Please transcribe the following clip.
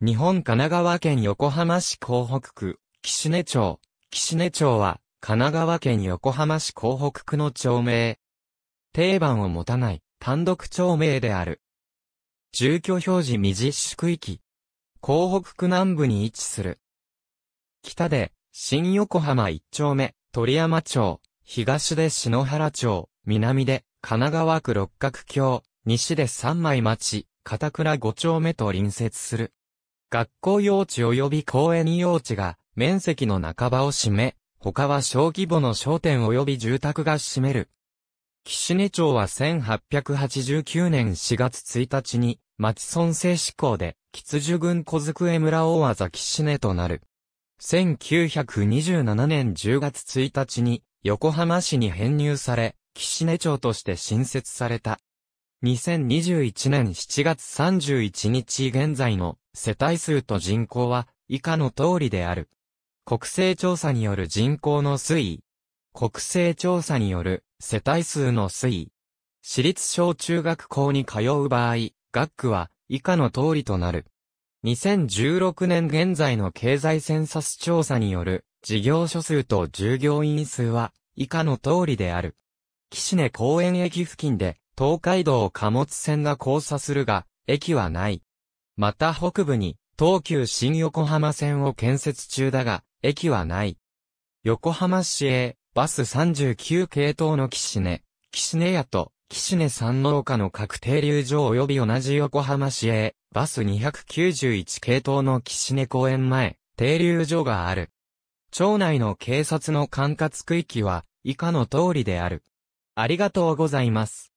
日本神奈川県横浜市港北区、岸根町。岸根町は、神奈川県横浜市港北区の町名。定番を持たない、単独町名である。住居表示未実施区域。港北区南部に位置する。北で、新横浜一丁目、鳥山町、東で篠原町、南で、神奈川区六角橋、西で三枚町、片倉五丁目と隣接する。学校用地及び公園用地が面積の半ばを占め、他は小規模の商店及び住宅が占める。岸根町は1889年4月1日に町村制志行で、吉寿郡小机村大技岸根となる。1927年10月1日に横浜市に編入され、岸根町として新設された。2021年7月31日現在の世帯数と人口は以下の通りである。国勢調査による人口の推移。国勢調査による世帯数の推移。私立小中学校に通う場合、学区は以下の通りとなる。2016年現在の経済センサス調査による事業所数と従業員数は以下の通りである。岸根公園駅付近で東海道貨物線が交差するが、駅はない。また北部に、東急新横浜線を建設中だが、駅はない。横浜市営、バス39系統の岸根、岸根屋と、岸根山農家の各停留所及び同じ横浜市営、バス291系統の岸根公園前、停留所がある。町内の警察の管轄区域は、以下の通りである。ありがとうございます。